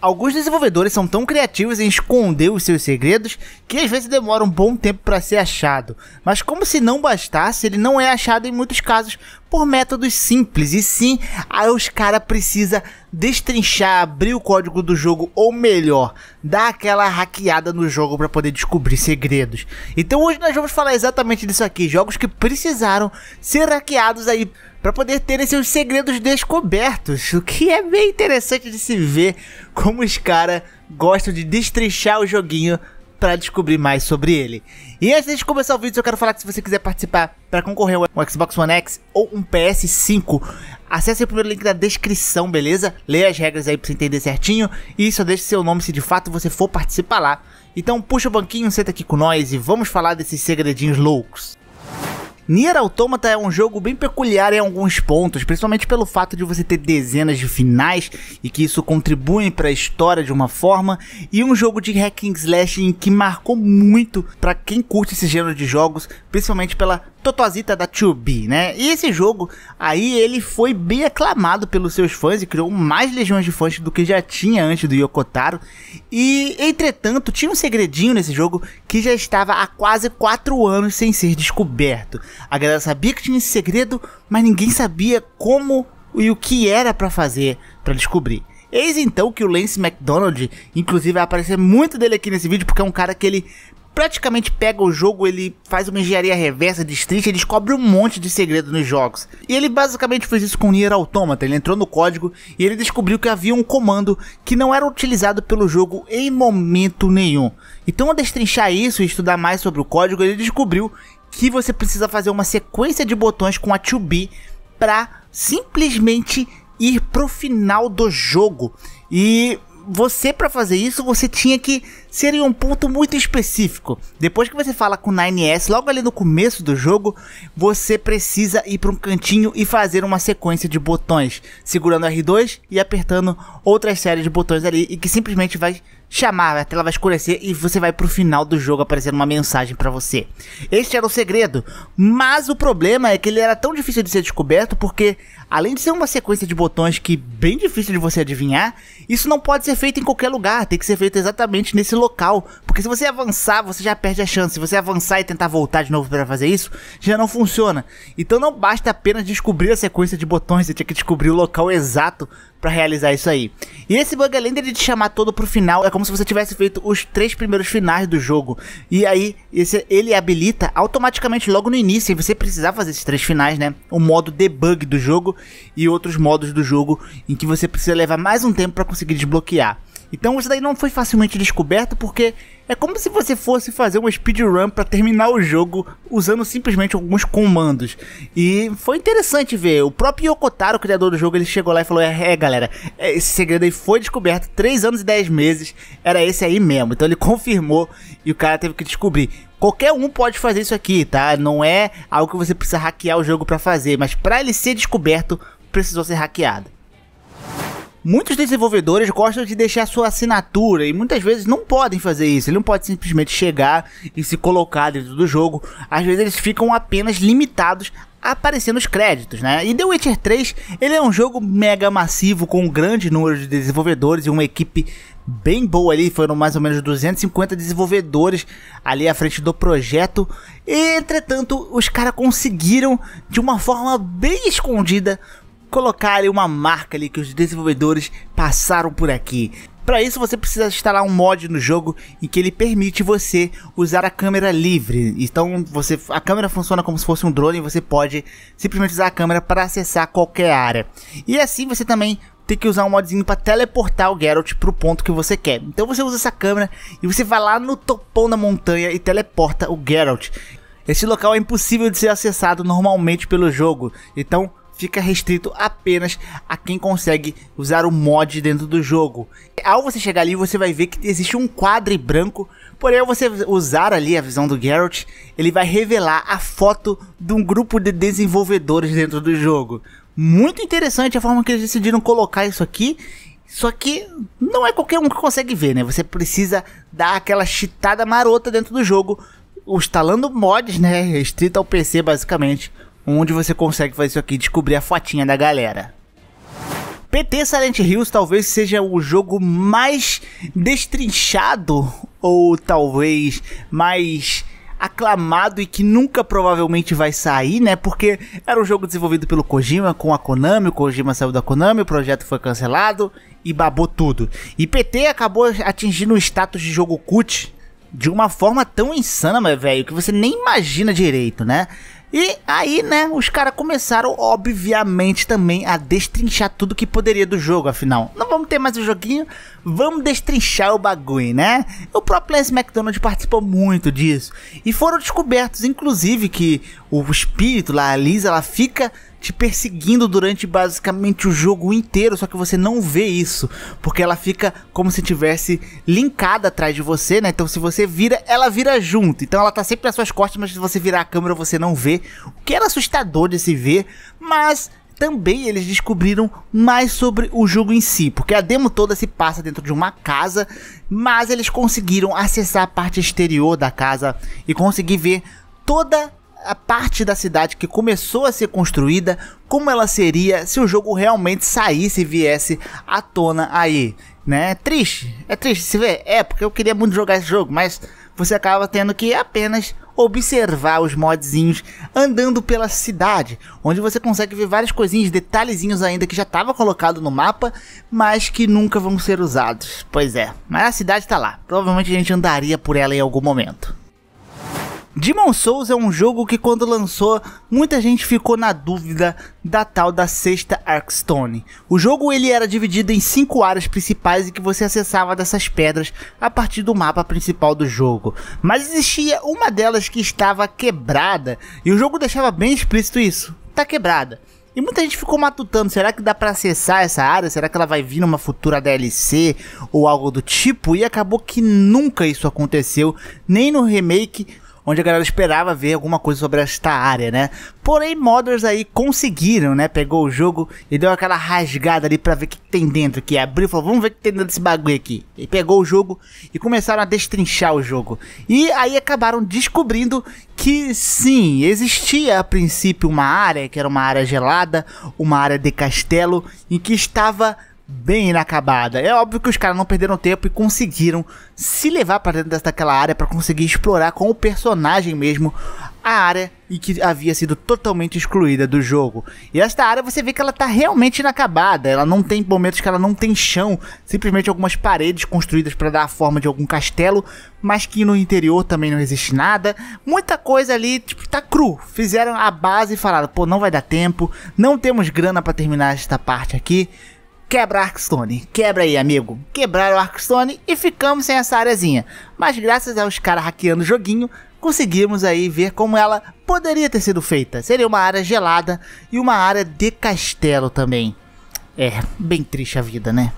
Alguns desenvolvedores são tão criativos em esconder os seus segredos que às vezes demora um bom tempo para ser achado. Mas como se não bastasse, ele não é achado em muitos casos por métodos simples. E sim, aí os caras precisam destrinchar, abrir o código do jogo, ou melhor, dar aquela hackeada no jogo para poder descobrir segredos. Então hoje nós vamos falar exatamente disso aqui, jogos que precisaram ser hackeados aí para poder terem seus segredos descobertos, o que é bem interessante de se ver como os caras gostam de destrinchar o joguinho para descobrir mais sobre ele. E antes de começar o vídeo, eu quero falar que se você quiser participar para concorrer a um Xbox One X ou um PS5, acesse o primeiro link da descrição, beleza? Leia as regras aí para você entender certinho e só deixe seu nome se de fato você for participar lá. Então puxa o banquinho, senta aqui com nós e vamos falar desses segredinhos loucos. Nier Automata é um jogo bem peculiar em alguns pontos, principalmente pelo fato de você ter dezenas de finais e que isso contribui para a história de uma forma, e um jogo de hack and slash que marcou muito para quem curte esse gênero de jogos, principalmente pela Totozita da 2B, né? E esse jogo aí ele foi bem aclamado pelos seus fãs e criou mais legiões de fãs do que já tinha antes do Yokotaro. E entretanto, tinha um segredinho nesse jogo que já estava há quase 4 anos sem ser descoberto. A galera sabia que tinha esse segredo, mas ninguém sabia como e o que era para fazer para descobrir. Eis então que o Lance McDonald, inclusive vai aparecer muito dele aqui nesse vídeo, porque é um cara que ele praticamente pega o jogo, ele faz uma engenharia reversa de Street e descobre um monte de segredo nos jogos. E ele basicamente fez isso com o Nier Automata, ele entrou no código e ele descobriu que havia um comando que não era utilizado pelo jogo em momento nenhum. Então, ao destrinchar isso e estudar mais sobre o código, ele descobriu que você precisa fazer uma sequência de botões com a 2B para simplesmente ir pro final do jogo. E você para fazer isso, você tinha que ser em um ponto muito específico. Depois que você fala com o 9S, logo ali no começo do jogo, você precisa ir para um cantinho e fazer uma sequência de botões, segurando R2 e apertando outras séries de botões ali e que simplesmente vai chamar, a tela vai escurecer e você vai pro final do jogo aparecendo uma mensagem para você. Este era o segredo, mas o problema é que ele era tão difícil de ser descoberto porque além de ser uma sequência de botões que bem difícil de você adivinhar, isso não pode ser feito em qualquer lugar, tem que ser feito exatamente nesse local, porque se você avançar, você já perde a chance. Se você avançar e tentar voltar de novo para fazer isso, já não funciona. Então não basta apenas descobrir a sequência de botões, você tinha que descobrir o local exato para realizar isso aí. E esse bug além dele te chamar todo pro final, é como como se você tivesse feito os três primeiros finais do jogo. E aí, esse, ele habilita automaticamente logo no início, e você precisar fazer esses três finais, né? O modo debug do jogo e outros modos do jogo em que você precisa levar mais um tempo para conseguir desbloquear. Então isso daí não foi facilmente descoberto porque é como se você fosse fazer uma speedrun para terminar o jogo usando simplesmente alguns comandos. E foi interessante ver. O próprio Yokotaro, o criador do jogo, ele chegou lá e falou: É, é galera, é, esse segredo aí foi descoberto 3 anos e 10 meses. Era esse aí mesmo. Então ele confirmou e o cara teve que descobrir. Qualquer um pode fazer isso aqui, tá? Não é algo que você precisa hackear o jogo para fazer, mas para ele ser descoberto, precisou ser hackeado. Muitos desenvolvedores gostam de deixar sua assinatura e muitas vezes não podem fazer isso. Ele não pode simplesmente chegar e se colocar dentro do jogo. Às vezes eles ficam apenas limitados aparecendo os créditos, né? E The Witcher 3, ele é um jogo mega massivo com um grande número de desenvolvedores e uma equipe bem boa ali, foram mais ou menos 250 desenvolvedores ali à frente do projeto. E, entretanto, os caras conseguiram de uma forma bem escondida colocar ali uma marca ali que os desenvolvedores passaram por aqui. Para isso você precisa instalar um mod no jogo em que ele permite você usar a câmera livre. Então você a câmera funciona como se fosse um drone e você pode simplesmente usar a câmera para acessar qualquer área. E assim você também tem que usar um modzinho para teleportar o Geralt o ponto que você quer. Então você usa essa câmera e você vai lá no topão da montanha e teleporta o Geralt. Esse local é impossível de ser acessado normalmente pelo jogo, então fica restrito apenas a quem consegue usar o mod dentro do jogo. Ao você chegar ali, você vai ver que existe um quadro branco, porém ao você usar ali a visão do Geralt, ele vai revelar a foto de um grupo de desenvolvedores dentro do jogo. Muito interessante a forma que eles decidiram colocar isso aqui, só que não é qualquer um que consegue ver, né? Você precisa dar aquela chitada marota dentro do jogo, instalando mods, né? Restrito ao PC basicamente, onde você consegue fazer isso aqui, descobrir a fotinha da galera. PT Silent Hills talvez seja o jogo mais destrinchado ou talvez mais aclamado e que nunca provavelmente vai sair, né? Porque era um jogo desenvolvido pelo Kojima com a Konami, o Kojima saiu da Konami, o projeto foi cancelado e babou tudo. E PT acabou atingindo o status de jogo cut de uma forma tão insana, velho, que você nem imagina direito, né? E aí, né, os caras começaram, obviamente, também a destrinchar tudo que poderia do jogo, afinal. Não vamos ter mais o um joguinho, vamos destrinchar o bagulho, né? O próprio Lance McDonald participou muito disso. E foram descobertos, inclusive, que o espírito lá, a Lisa, ela fica te perseguindo durante basicamente o jogo inteiro, só que você não vê isso, porque ela fica como se tivesse linkada atrás de você, né? Então se você vira, ela vira junto. Então ela tá sempre nas suas costas, mas se você virar a câmera você não vê. O que era assustador de se ver, mas também eles descobriram mais sobre o jogo em si, porque a demo toda se passa dentro de uma casa, mas eles conseguiram acessar a parte exterior da casa e conseguir ver toda a parte da cidade que começou a ser construída, como ela seria se o jogo realmente saísse e viesse à tona aí, né? É triste, é triste se ver, é porque eu queria muito jogar esse jogo, mas você acaba tendo que apenas observar os modzinhos andando pela cidade, onde você consegue ver várias coisinhas, detalhezinhos ainda que já estava colocado no mapa, mas que nunca vão ser usados. Pois é, mas a cidade está lá. Provavelmente a gente andaria por ela em algum momento. Demon Souls é um jogo que quando lançou, muita gente ficou na dúvida da tal da sexta Arkstone. O jogo ele era dividido em cinco áreas principais e que você acessava dessas pedras a partir do mapa principal do jogo. Mas existia uma delas que estava quebrada e o jogo deixava bem explícito isso. Tá quebrada. E muita gente ficou matutando, será que dá para acessar essa área? Será que ela vai vir numa futura DLC ou algo do tipo? E acabou que nunca isso aconteceu, nem no remake, onde a galera esperava ver alguma coisa sobre esta área, né? Porém, modders aí conseguiram, né? Pegou o jogo e deu aquela rasgada ali para ver o que tem dentro, que abriu e falou, vamos ver o que tem dentro desse bagulho aqui. E pegou o jogo e começaram a destrinchar o jogo. E aí acabaram descobrindo que sim, existia a princípio uma área, que era uma área gelada, uma área de castelo, em que estava bem inacabada. É óbvio que os caras não perderam tempo e conseguiram se levar para dentro daquela área para conseguir explorar com o personagem mesmo a área e que havia sido totalmente excluída do jogo. E esta área você vê que ela está realmente inacabada, ela não tem momentos que ela não tem chão, simplesmente algumas paredes construídas para dar a forma de algum castelo, mas que no interior também não existe nada. Muita coisa ali, tipo, tá cru. Fizeram a base e falaram: "Pô, não vai dar tempo, não temos grana para terminar esta parte aqui" quebra Arkstone. Quebra aí, amigo. Quebraram o Arkstone e ficamos sem essa areazinha. Mas graças aos caras hackeando o joguinho, conseguimos aí ver como ela poderia ter sido feita. Seria uma área gelada e uma área de castelo também. É, bem triste a vida, né?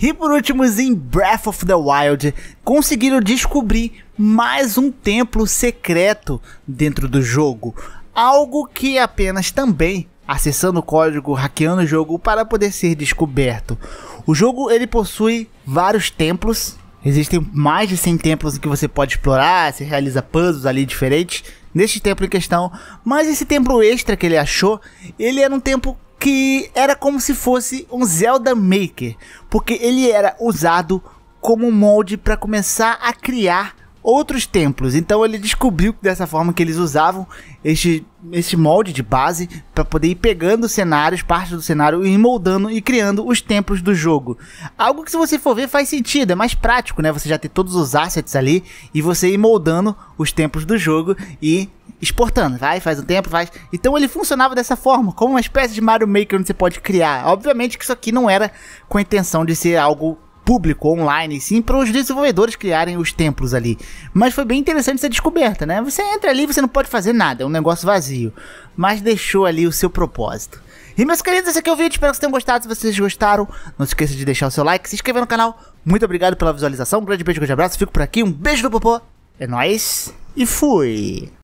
E por último, em Breath of the Wild, conseguiram descobrir mais um templo secreto dentro do jogo. Algo que apenas também acessando o código, hackeando o jogo para poder ser descoberto. O jogo ele possui vários templos, existem mais de 100 templos em que você pode explorar, você realiza puzzles ali diferentes neste templo em questão, mas esse templo extra que ele achou, ele era um templo que era como se fosse um Zelda Maker, porque ele era usado como um molde para começar a criar outros templos. Então ele descobriu dessa forma que eles usavam este, este molde de base para poder ir pegando cenários, partes do cenário e moldando e criando os templos do jogo. Algo que se você for ver faz sentido, é mais prático, né? Você já ter todos os assets ali e você ir moldando os templos do jogo e exportando, vai, faz um tempo, faz. Então ele funcionava dessa forma, como uma espécie de Mario Maker onde você pode criar. Obviamente que isso aqui não era com a intenção de ser algo público online, sim para os desenvolvedores criarem os templos ali. Mas foi bem interessante essa descoberta, né? Você entra ali, você não pode fazer nada, é um negócio vazio, mas deixou ali o seu propósito. E meus queridos, esse aqui é o vídeo, espero que vocês tenham gostado. Se vocês gostaram, não se esqueça de deixar o seu like, se inscrever no canal. Muito obrigado pela visualização, um grande beijo, um grande abraço, fico por aqui, um beijo do popô, é nóis e fui!